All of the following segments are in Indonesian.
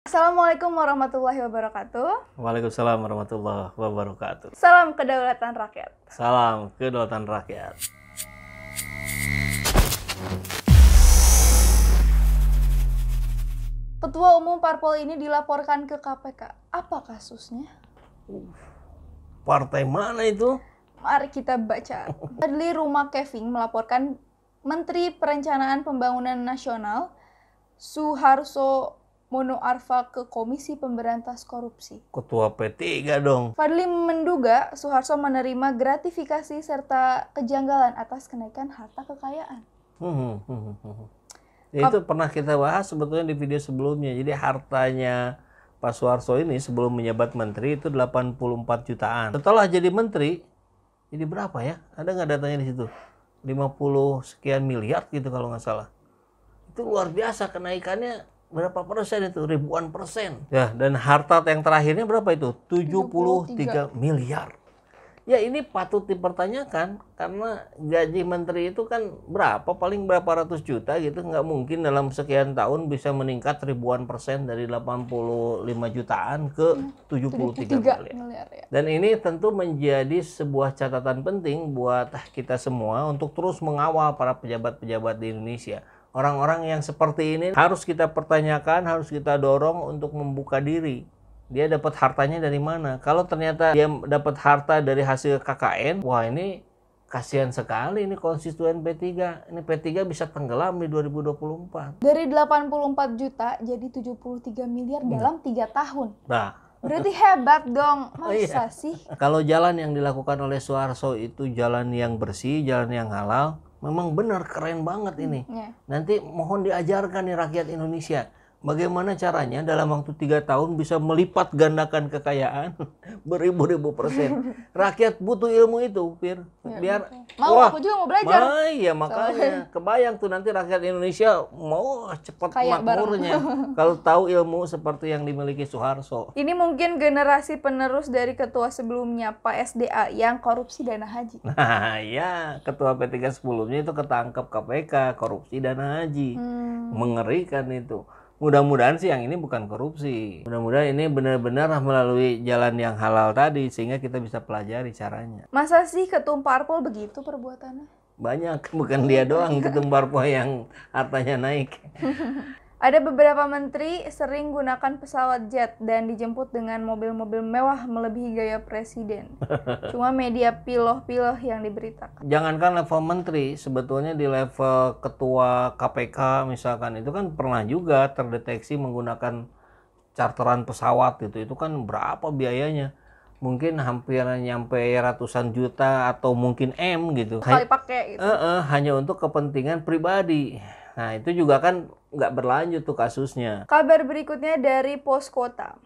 Assalamualaikum warahmatullahi wabarakatuh. Waalaikumsalam warahmatullahi wabarakatuh. Salam kedaulatan rakyat. Salam kedaulatan rakyat. Ketua Umum Parpol ini dilaporkan ke KPK. Apa kasusnya? Partai mana itu? Mari kita baca. Adli Rumah Kevin melaporkan Menteri Perencanaan Pembangunan Nasional Suharso Mono Arfa ke Komisi Pemberantas Korupsi. Ketua P3 dong. Fadli menduga Soeharto menerima gratifikasi serta kejanggalan atas kenaikan harta kekayaan. Hmm, hmm, hmm, hmm Ya, itu pernah kita bahas sebetulnya di video sebelumnya. Jadi hartanya Pak Soeharto ini sebelum menjabat menteri itu 84 jutaan. Setelah jadi menteri, jadi berapa ya? Ada nggak datanya di situ? 50 sekian miliar gitu kalau nggak salah. Itu luar biasa kenaikannya berapa persen itu? Ribuan persen. Ya, dan harta yang terakhirnya berapa itu? 73, 73 miliar. Ya ini patut dipertanyakan karena gaji menteri itu kan berapa paling berapa ratus juta gitu nggak mungkin dalam sekian tahun bisa meningkat ribuan persen dari 85 jutaan ke 73, 73 miliar. miliar ya. Dan ini tentu menjadi sebuah catatan penting buat kita semua untuk terus mengawal para pejabat-pejabat di Indonesia orang-orang yang seperti ini harus kita pertanyakan, harus kita dorong untuk membuka diri. Dia dapat hartanya dari mana? Kalau ternyata dia dapat harta dari hasil KKN, wah ini kasihan sekali ini konstituen P3. Ini P3 bisa tenggelam di 2024. Dari 84 juta jadi 73 miliar hmm. dalam 3 tahun. Nah, Berarti hebat dong, masa oh, iya. sih? Kalau jalan yang dilakukan oleh Suarso itu jalan yang bersih, jalan yang halal, memang benar keren banget ini. Hmm, yeah. Nanti mohon diajarkan nih rakyat Indonesia bagaimana caranya dalam waktu tiga tahun bisa melipat gandakan kekayaan beribu-ribu persen. Rakyat butuh ilmu itu, Fir. Ya, Biar ya, mau wah, aku juga mau belajar. Ma, ya makanya so, kebayang tuh nanti rakyat Indonesia mau cepat makmurnya kalau tahu ilmu seperti yang dimiliki Soeharto. Ini mungkin generasi penerus dari ketua sebelumnya Pak SDA yang korupsi dana haji. Nah, ya ketua P3 sebelumnya itu ketangkep KPK korupsi dana haji. Hmm. Mengerikan itu mudah-mudahan sih yang ini bukan korupsi. Mudah-mudahan ini benar-benar melalui jalan yang halal tadi sehingga kita bisa pelajari caranya. Masa sih ketum parpol begitu perbuatannya? Banyak, bukan dia doang ketum parpol yang hartanya naik. Ada beberapa menteri sering gunakan pesawat jet dan dijemput dengan mobil-mobil mewah melebihi gaya presiden. Cuma media piloh-piloh yang diberitakan. Jangankan level menteri, sebetulnya di level ketua KPK misalkan itu kan pernah juga terdeteksi menggunakan charteran pesawat gitu. Itu kan berapa biayanya? Mungkin hampir nyampe ratusan juta atau mungkin M gitu. Kali pakai gitu. E -e, hanya untuk kepentingan pribadi Nah itu juga kan nggak berlanjut tuh kasusnya. Kabar berikutnya dari Pos Kota.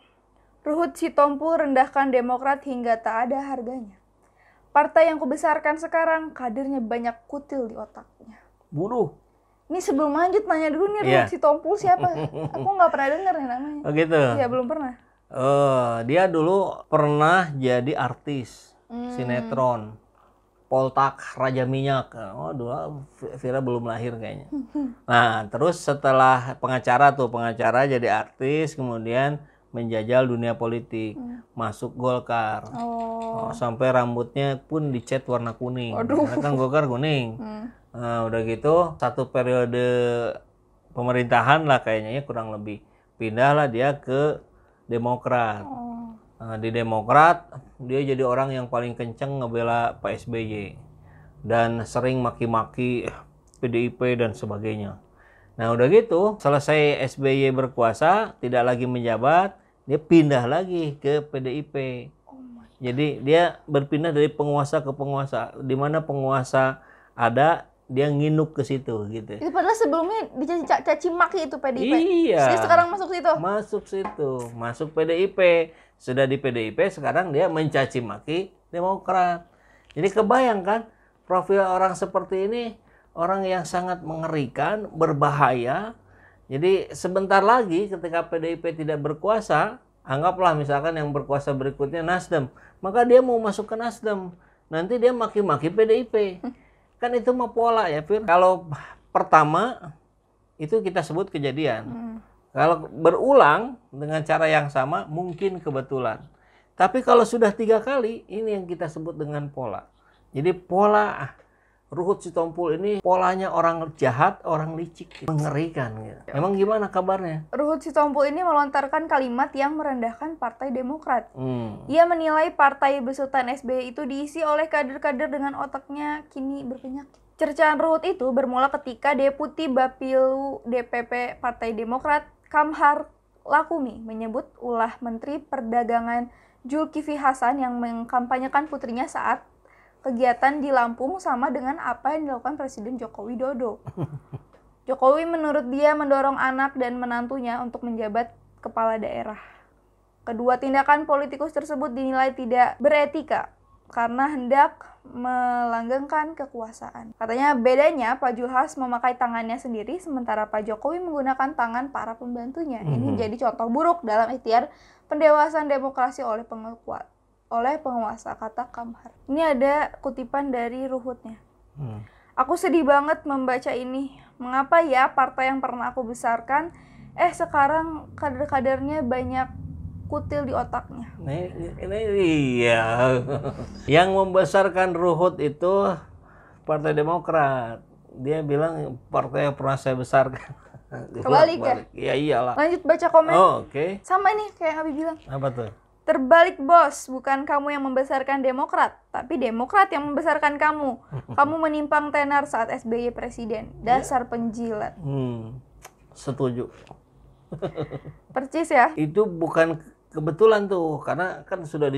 Ruhut Sitompul rendahkan Demokrat hingga tak ada harganya. Partai yang kubesarkan sekarang kadernya banyak kutil di otaknya. Buruh. Ini sebelum lanjut nanya dulu nih iya. Ruhut yeah. Sitompul siapa? Aku nggak pernah denger nih ya namanya. Oh gitu? Iya belum pernah. Uh, dia dulu pernah jadi artis hmm. sinetron Poltak Raja Minyak. Oh, dua Vira belum lahir kayaknya. Nah, terus setelah pengacara tuh, pengacara jadi artis, kemudian menjajal dunia politik, hmm. masuk Golkar. Oh. oh. sampai rambutnya pun dicat warna kuning. Karena kan Golkar kuning. Hmm. Nah, udah gitu satu periode pemerintahan lah kayaknya ya kurang lebih. Pindahlah dia ke Demokrat. Oh. Nah, di Demokrat dia jadi orang yang paling kenceng ngebela Pak SBY dan sering maki-maki PDIP dan sebagainya. Nah udah gitu, selesai SBY berkuasa, tidak lagi menjabat, dia pindah lagi ke PDIP. Oh jadi dia berpindah dari penguasa ke penguasa, di mana penguasa ada dia nginuk ke situ gitu. Itu padahal sebelumnya dicaci caci maki itu PDIP. Iya. sekarang masuk situ. Masuk situ, masuk PDIP sudah di PDIP sekarang dia mencaci maki Demokrat. Jadi kebayangkan profil orang seperti ini orang yang sangat mengerikan, berbahaya. Jadi sebentar lagi ketika PDIP tidak berkuasa, anggaplah misalkan yang berkuasa berikutnya Nasdem, maka dia mau masuk ke Nasdem. Nanti dia maki-maki PDIP. Kan itu mah pola ya, Fir. Kalau pertama itu kita sebut kejadian. Hmm kalau berulang dengan cara yang sama mungkin kebetulan. Tapi kalau sudah tiga kali ini yang kita sebut dengan pola. Jadi pola ah, Ruhut Sitompul ini polanya orang jahat, orang licik, mengerikan. Gitu. Emang gimana kabarnya? Ruhut Sitompul ini melontarkan kalimat yang merendahkan Partai Demokrat. Hmm. Ia menilai Partai Besutan SBY itu diisi oleh kader-kader dengan otaknya kini berpenyakit. Cercaan Ruhut itu bermula ketika Deputi Bapilu DPP Partai Demokrat Kamhar Lakumi menyebut ulah Menteri Perdagangan Julkifi Hasan yang mengkampanyekan putrinya saat kegiatan di Lampung sama dengan apa yang dilakukan Presiden Joko Widodo. Jokowi menurut dia mendorong anak dan menantunya untuk menjabat kepala daerah. Kedua tindakan politikus tersebut dinilai tidak beretika karena hendak melanggengkan kekuasaan. Katanya bedanya Pak Julhas memakai tangannya sendiri sementara Pak Jokowi menggunakan tangan para pembantunya. Mm -hmm. Ini mhm. jadi contoh buruk dalam ikhtiar pendewasan demokrasi oleh penguat oleh penguasa kata Kamhar. Ini ada kutipan dari Ruhutnya. Hmm. Aku sedih banget membaca ini. Mengapa ya partai yang pernah aku besarkan eh sekarang kader-kadernya banyak kutil di otaknya. Ini, ini iya. Yang membesarkan Ruhut itu Partai Demokrat. Dia bilang partai yang pernah saya besarkan. Kebalik ya? Ya iyalah. Lanjut baca komen. Oh, oke. Okay. Sama ini kayak yang Abi bilang. Apa tuh? Terbalik bos, bukan kamu yang membesarkan Demokrat, tapi Demokrat yang membesarkan kamu. Kamu menimpang tenar saat SBY presiden. Dasar iya. penjilat. Hmm, setuju. Percis ya? Itu bukan kebetulan tuh karena kan sudah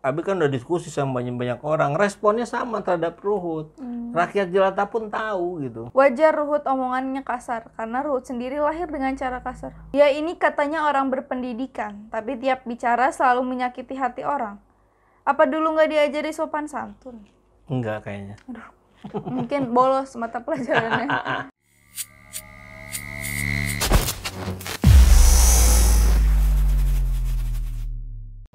Abi kan udah diskusi sama banyak banyak orang responnya sama terhadap Ruhut hmm. rakyat jelata pun tahu gitu wajar Ruhut omongannya kasar karena Ruhut sendiri lahir dengan cara kasar ya ini katanya orang berpendidikan tapi tiap bicara selalu menyakiti hati orang apa dulu nggak diajari sopan santun enggak kayaknya Aduh, mungkin bolos mata pelajarannya